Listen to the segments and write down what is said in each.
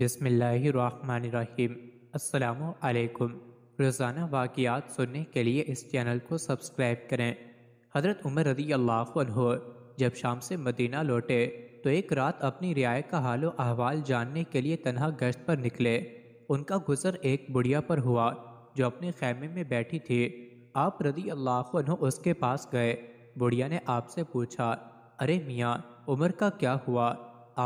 बिसमीम् अल्लाम रोज़ाना वाक़ात सुनने के लिए इस चैनल को सब्सक्राइब करें हज़रत उमर रदी अल्लाह जब शाम से मदीना लौटे तो एक रात अपनी रियाय का हाल अहवाल जानने के लिए तनहा गश्त पर निकले उनका गुजर एक बुढ़िया पर हुआ जो अपने खैमे में बैठी थी आप रदी अल्लाह उसके पास गए बुढ़िया ने आपसे पूछा अरे मियाँ उमर का क्या हुआ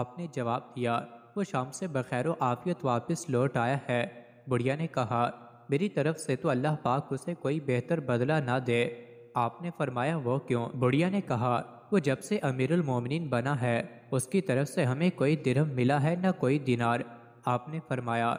आपने जवाब दिया वो शाम से बखैर आफियत वापस लौट आया है बुढ़िया ने कहा मेरी तरफ से तो अल्लाह पाक उसे कोई बेहतर बदला ना दे आपने फरमाया वो क्यों बुढ़िया ने कहा वो जब से अमीरुल मोमिन बना है उसकी तरफ से हमें कोई दिरम मिला है ना कोई दिनार आपने फरमाया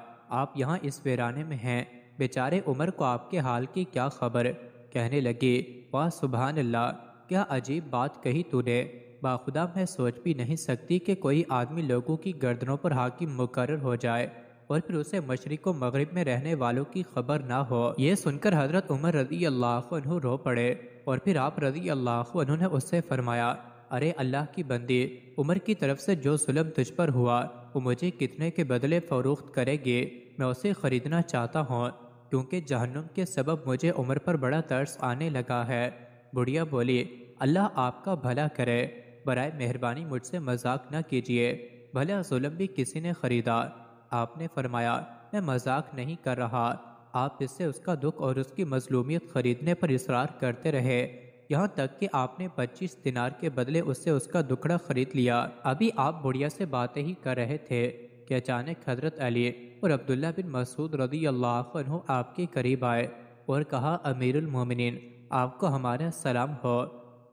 आप यहाँ इस वेराने में हैं बेचारे उमर को आपके हाल की क्या खबर कहने लगी वाह सुबहान अल्लाह क्या अजीब बात कही तूने बाखुदा मैं सोच भी नहीं सकती कि कोई आदमी लोगों की गर्दनों पर हाकिम मुकर हो जाए और फिर उसे मशरक व मगरब में रहने वालों की खबर ना हो ये सुनकर हजरत उमर रजी अल्लाह रो पड़े और फिर आप रजी अल्लाह ने उससे फरमाया अरे अल्लाह की बंदी उमर की तरफ से जो सुलभ तुझ पर हुआ वो मुझे कितने के बदले फ़रोख्त करेगी मैं उसे ख़रीदना चाहता हूँ क्योंकि जहन्नुम के सबब मुझे उमर पर बड़ा तर्स आने लगा है बुढ़िया बोली अल्लाह आपका भला करे बरए मेहरबानी मुझसे मजाक न कीजिए भले जुलम भी किसी ने खरीदा आपने फरमाया मैं मजाक नहीं कर रहा आप इससे उसका दुख और उसकी मजलूमियत खरीदने पर इसरार करते रहे यहाँ तक कि आपने 25 दिनार के बदले उससे उसका दुखड़ा खरीद लिया अभी आप बुढ़िया से बातें ही कर रहे थे कि अचानक हजरत अली और अब्दुल्ला बिन मसूद रदी अल्लाह आपके करीब आए और कहा अमीरुल मोमिन आपको हमारा सलाम हो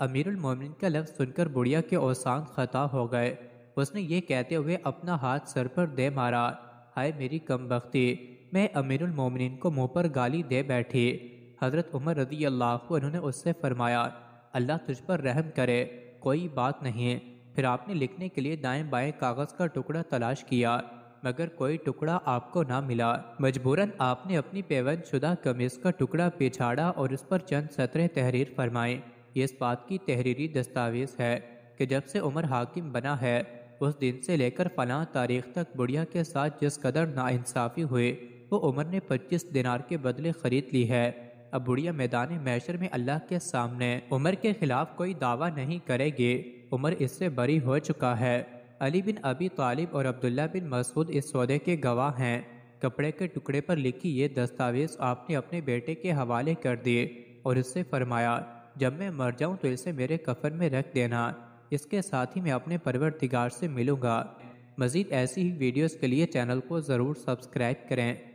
अमीरुल मोमिन का लफ्ज़ सुनकर बुढ़िया के औसान ख़ता हो गए उसने ये कहते हुए अपना हाथ सर पर दे मारा हाय मेरी कम बख्ती मैं अमीरुल मोमिन को मुँह पर गाली दे बैठी हज़रत उमर रदी अल्लाह उन्होंने उससे फरमाया अल्लाह तुझ पर रहम करे कोई बात नहीं फिर आपने लिखने के लिए दाएं बाएं कागज़ का टुकड़ा तलाश किया मगर कोई टुकड़ा आपको ना मिला मजबूरन आपने अपनी पेवन शुदा कमीज का टुकड़ा पिछाड़ा और उस पर चंद सतरे तहरीर फरमाई ये इस बात की तहरीरी दस्तावेज़ है कि जब से उमर हाकिम बना है उस दिन से लेकर फला तारीख तक बुढ़िया के साथ जिस कदर नासाफ़ी हुए वो उमर ने पच्चीस दिनार के बदले ख़रीद ली है अब बुढ़िया मैदान मैशर में अल्लाह के सामने उमर के खिलाफ कोई दावा नहीं करेगी उमर इससे बरी हो चुका है अली बिन अबी तालिब और अब्दुल्ला बिन मसूद इस सौदे के गवाह हैं कपड़े के टुकड़े पर लिखी ये दस्तावेज़ आपने अपने बेटे के हवाले कर दिए और उससे फरमाया जब मैं मर जाऊं तो इसे मेरे कफन में रख देना इसके साथ ही मैं अपने परवरदिगार से मिलूंगा मज़ीद ऐसी ही वीडियोस के लिए चैनल को ज़रूर सब्सक्राइब करें